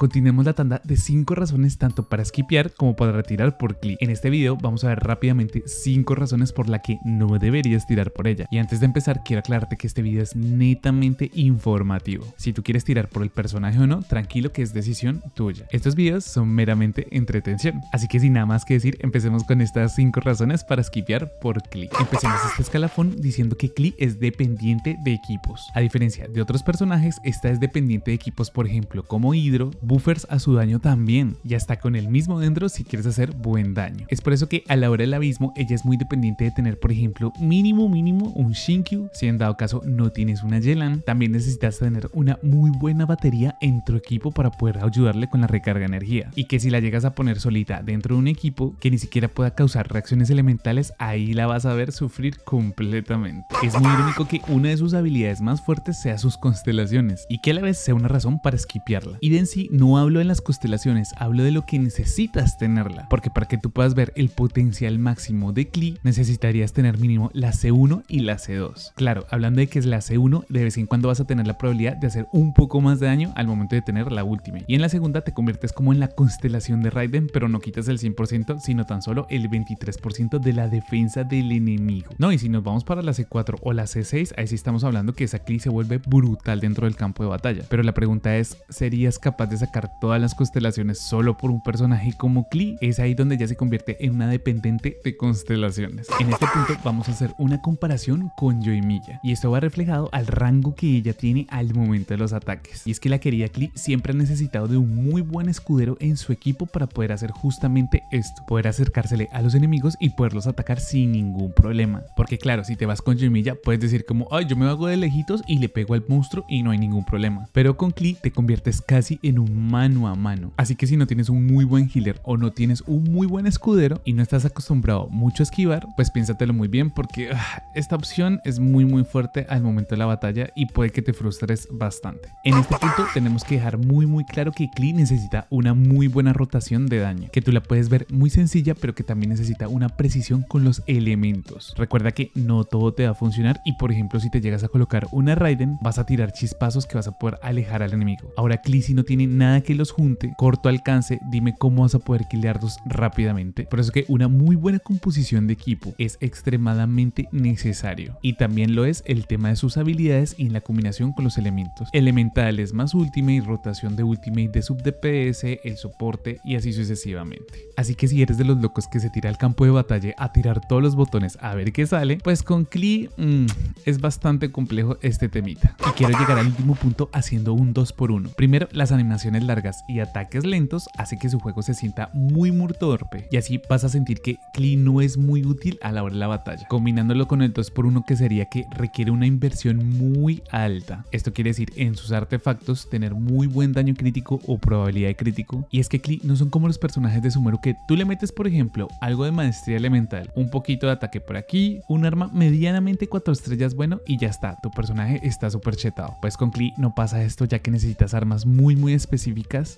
Continuemos la tanda de 5 razones tanto para skipear como para retirar por clic En este video vamos a ver rápidamente 5 razones por la que no deberías tirar por ella. Y antes de empezar quiero aclararte que este video es netamente informativo. Si tú quieres tirar por el personaje o no, tranquilo que es decisión tuya. Estos videos son meramente entretención. Así que sin nada más que decir, empecemos con estas 5 razones para skipear por clic Empecemos este escalafón diciendo que Klee es dependiente de equipos. A diferencia de otros personajes, esta es dependiente de equipos por ejemplo como Hydro, buffers a su daño también y hasta con el mismo dentro si quieres hacer buen daño. Es por eso que a la hora del abismo ella es muy dependiente de tener por ejemplo mínimo mínimo un Shinkyu, si en dado caso no tienes una Yelan, también necesitas tener una muy buena batería en tu equipo para poder ayudarle con la recarga de energía y que si la llegas a poner solita dentro de un equipo que ni siquiera pueda causar reacciones elementales, ahí la vas a ver sufrir completamente. Es muy irónico que una de sus habilidades más fuertes sea sus constelaciones y que a la vez sea una razón para esquipiarla. Y no hablo de las constelaciones, hablo de lo que necesitas tenerla. Porque para que tú puedas ver el potencial máximo de CLI, necesitarías tener mínimo la C1 y la C2. Claro, hablando de que es la C1, de vez en cuando vas a tener la probabilidad de hacer un poco más de daño al momento de tener la última. Y en la segunda te conviertes como en la constelación de Raiden, pero no quitas el 100%, sino tan solo el 23% de la defensa del enemigo. No, y si nos vamos para la C4 o la C6, ahí sí estamos hablando que esa CLI se vuelve brutal dentro del campo de batalla. Pero la pregunta es, ¿serías capaz de sacar todas las constelaciones solo por un personaje como Klee, es ahí donde ya se convierte en una dependiente de constelaciones. En este punto vamos a hacer una comparación con Yoimiya, y esto va reflejado al rango que ella tiene al momento de los ataques. Y es que la querida Klee siempre ha necesitado de un muy buen escudero en su equipo para poder hacer justamente esto, poder acercársele a los enemigos y poderlos atacar sin ningún problema. Porque claro, si te vas con Yoimiya, puedes decir como, ay, yo me hago de lejitos y le pego al monstruo y no hay ningún problema. Pero con Klee te conviertes casi en un mano a mano. Así que si no tienes un muy buen healer o no tienes un muy buen escudero y no estás acostumbrado mucho a esquivar, pues piénsatelo muy bien porque ah, esta opción es muy muy fuerte al momento de la batalla y puede que te frustres bastante. En este punto tenemos que dejar muy muy claro que Klee necesita una muy buena rotación de daño, que tú la puedes ver muy sencilla pero que también necesita una precisión con los elementos. Recuerda que no todo te va a funcionar y por ejemplo si te llegas a colocar una Raiden vas a tirar chispazos que vas a poder alejar al enemigo. Ahora Klee si no tiene nada que los junte, corto alcance, dime cómo vas a poder killarlos rápidamente. Por eso que una muy buena composición de equipo es extremadamente necesario. Y también lo es el tema de sus habilidades y en la combinación con los elementos. Elementales más ultimate, rotación de ultimate de sub DPS, el soporte y así sucesivamente. Así que si eres de los locos que se tira al campo de batalla a tirar todos los botones a ver qué sale, pues con Klee mm, es bastante complejo este temita. Y quiero llegar al último punto haciendo un 2x1. Primero, las animaciones largas y ataques lentos hace que su juego se sienta muy muy torpe y así vas a sentir que Klee no es muy útil a la hora de la batalla, combinándolo con el 2x1 que sería que requiere una inversión muy alta. Esto quiere decir en sus artefactos tener muy buen daño crítico o probabilidad de crítico y es que Klee no son como los personajes de Sumeru que tú le metes por ejemplo algo de maestría elemental, un poquito de ataque por aquí, un arma medianamente 4 estrellas bueno y ya está, tu personaje está súper chetado. Pues con Klee no pasa esto ya que necesitas armas muy muy especiales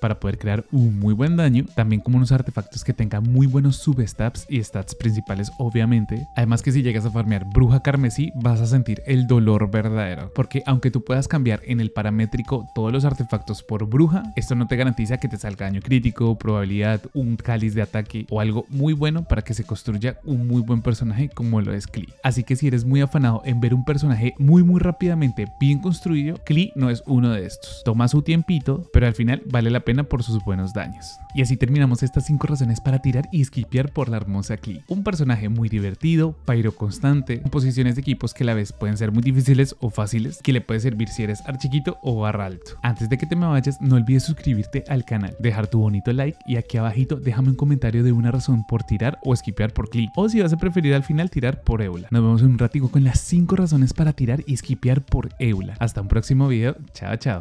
para poder crear un muy buen daño, también como unos artefactos que tengan muy buenos substats y stats principales obviamente, además que si llegas a farmear bruja carmesí vas a sentir el dolor verdadero, porque aunque tú puedas cambiar en el paramétrico todos los artefactos por bruja, esto no te garantiza que te salga daño crítico, probabilidad, un cáliz de ataque o algo muy bueno para que se construya un muy buen personaje como lo es Klee. Así que si eres muy afanado en ver un personaje muy muy rápidamente bien construido, Klee no es uno de estos. Toma su tiempito, pero al final vale la pena por sus buenos daños. Y así terminamos estas 5 razones para tirar y esquipear por la hermosa Klee. Un personaje muy divertido, pairo constante, posiciones de equipos que a la vez pueden ser muy difíciles o fáciles, que le puede servir si eres archiquito o barra alto. Antes de que te me vayas, no olvides suscribirte al canal, dejar tu bonito like y aquí abajito déjame un comentario de una razón por tirar o esquipear por Klee. O si vas a preferir al final tirar por Eula. Nos vemos en un ratico con las 5 razones para tirar y esquipear por Eula. Hasta un próximo video. Chao, chao.